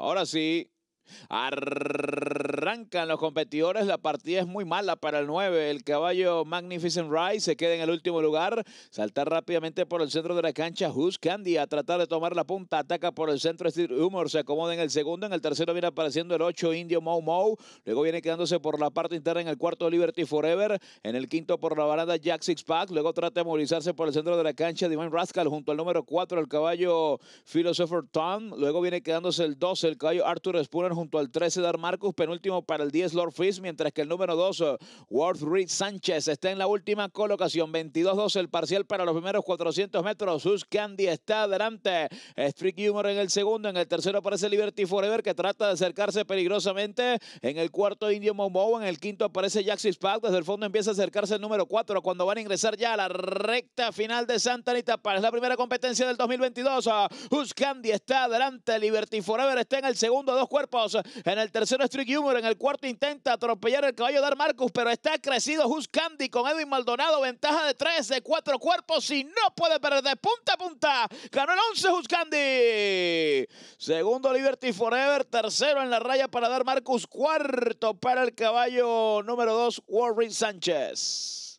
Ahora sí arrancan los competidores, la partida es muy mala para el 9. El caballo Magnificent Rise se queda en el último lugar. Saltar rápidamente por el centro de la cancha. Who's Candy a tratar de tomar la punta. Ataca por el centro. Steve Humor se acomoda en el segundo. En el tercero viene apareciendo el 8 Indio mow mow Luego viene quedándose por la parte interna en el cuarto Liberty Forever. En el quinto por la baranda Jack Six Pack. Luego trata de movilizarse por el centro de la cancha Divine Rascal junto al número 4 el caballo Philosopher Tom. Luego viene quedándose el 12 el caballo Arthur Spooner junto al 13 Dar Marcus. Penúltimo para el 10 Lord Fish, mientras que el número 2, eh, Worth Reed Sánchez, está en la última colocación. 22-12 el parcial para los primeros 400 metros. Sus Candy está adelante. Street Humor en el segundo. En el tercero aparece Liberty Forever, que trata de acercarse peligrosamente. En el cuarto, Indio Momoa. En el quinto aparece Jaxis Pack, Desde el fondo empieza a acercarse el número 4 cuando van a ingresar ya a la recta final de Santa Anita es La primera competencia del 2022. Eh, Candy está adelante. Liberty Forever está en el segundo. Dos cuerpos. En el tercero, Street Humor en el cuarto intenta atropellar el caballo Dar Marcus, pero está crecido Hus Candy con Edwin Maldonado, ventaja de tres, de cuatro cuerpos y no puede perder de punta a punta. Ganó el once Hus Candy. Segundo Liberty Forever, tercero en la raya para Dar Marcus, cuarto para el caballo número 2 Warren Sánchez.